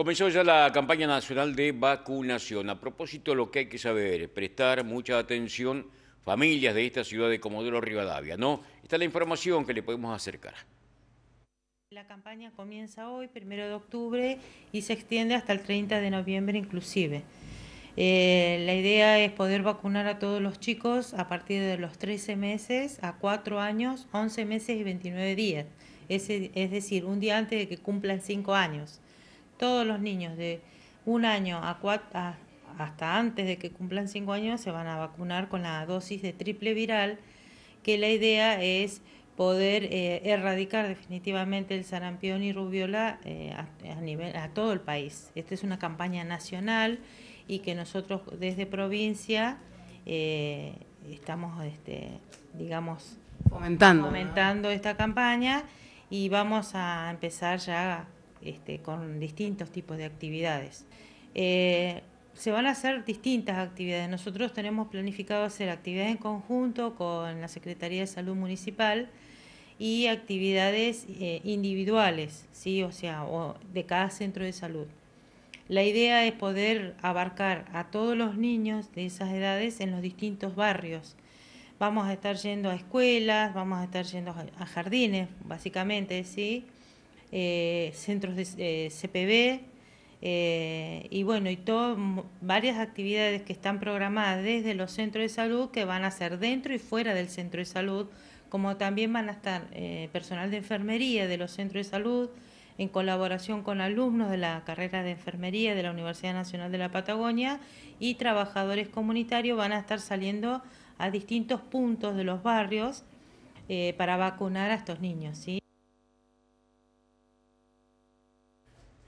Comenzó ya la campaña nacional de vacunación. A propósito, lo que hay que saber es prestar mucha atención familias de esta ciudad de Comodoro Rivadavia, ¿no? es la información que le podemos acercar. La campaña comienza hoy, primero de octubre, y se extiende hasta el 30 de noviembre inclusive. Eh, la idea es poder vacunar a todos los chicos a partir de los 13 meses a 4 años, 11 meses y 29 días. es decir, un día antes de que cumplan 5 años todos los niños de un año a cuatro, hasta antes de que cumplan cinco años se van a vacunar con la dosis de triple viral, que la idea es poder eh, erradicar definitivamente el sarampión y rubiola eh, a, nivel, a todo el país. Esta es una campaña nacional y que nosotros desde provincia eh, estamos, este, digamos, fomentando, esta campaña y vamos a empezar ya este, con distintos tipos de actividades. Eh, se van a hacer distintas actividades. Nosotros tenemos planificado hacer actividades en conjunto con la Secretaría de Salud Municipal y actividades eh, individuales, ¿sí? o sea, o de cada centro de salud. La idea es poder abarcar a todos los niños de esas edades en los distintos barrios. Vamos a estar yendo a escuelas, vamos a estar yendo a jardines, básicamente, ¿sí? Eh, centros de eh, CPB, eh, y bueno, y todas varias actividades que están programadas desde los centros de salud que van a ser dentro y fuera del centro de salud, como también van a estar personal de enfermería de los centros de salud en colaboración con alumnos de la carrera de enfermería de la Universidad Nacional de la Patagonia y trabajadores comunitarios van a estar saliendo a distintos puntos de los barrios para vacunar a estos niños, ¿sí?